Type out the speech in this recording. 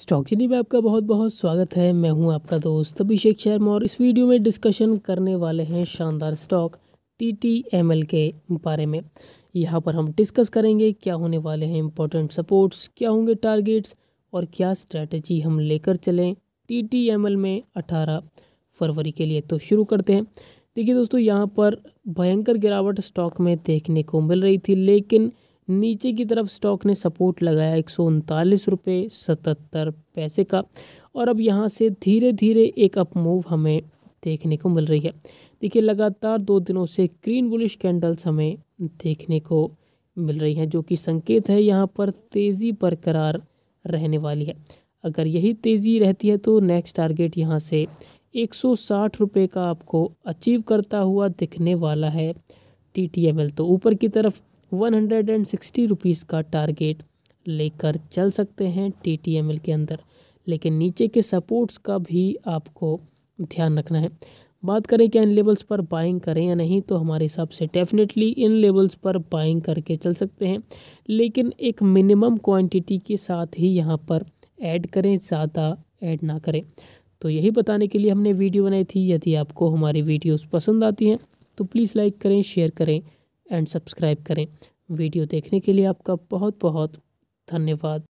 stock chilli में आपका बहुत बहुत स्वागत है मैं हूं आपका दोस्त अभिषेक शर्मा और इस वीडियो में डिस्कशन करने वाले हैं शानदार stock T T M L के बारे में यहाँ पर हम डिस्कस करेंगे क्या होने वाले हैं इंपॉर्टेंट सपोर्ट्स क्या होंगे टारगेट्स और क्या स्ट्रैटेजी हम लेकर चलें टी टी एम एल में अठारह फरवरी के लिए तो शुरू करते हैं देखिए दोस्तों यहाँ पर भयंकर गिरावट स्टॉक में देखने को मिल रही थी लेकिन नीचे की तरफ स्टॉक ने सपोर्ट लगाया एक सौ उनतालीस रुपये सतहत्तर पैसे का और अब यहाँ से धीरे धीरे एक अप मूव हमें देखने को मिल रही है देखिए लगातार दो दिनों से क्रीन बुलिश कैंडल्स हमें देखने को मिल रही हैं जो कि संकेत है यहाँ पर तेज़ी बरकरार रहने वाली है अगर यही तेज़ी रहती है तो नेक्स्ट टारगेट यहाँ से एक सौ रुपये का आपको अचीव करता हुआ दिखने वाला है टी टी एम एल तो ऊपर की तरफ one hundred and sixty rupees का टारगेट लेकर चल सकते हैं टी टी एम एल के अंदर लेकिन नीचे के सपोर्ट्स का भी आपको ध्यान रखना है बात करें क्या इन लेवल्स पर बाइंग करें या नहीं तो हमारे हिसाब से डेफिनेटली इन लेवल्स पर बाइंग करके चल सकते हैं लेकिन एक मिनिमम क्वांटिटी के साथ ही यहाँ पर ऐड करें ज़्यादा ऐड ना करें तो यही बताने के लिए हमने वीडियो बनाई थी यदि आपको हमारी वीडियोस पसंद आती हैं तो प्लीज़ लाइक करें शेयर करें एंड सब्सक्राइब करें वीडियो देखने के लिए आपका बहुत बहुत धन्यवाद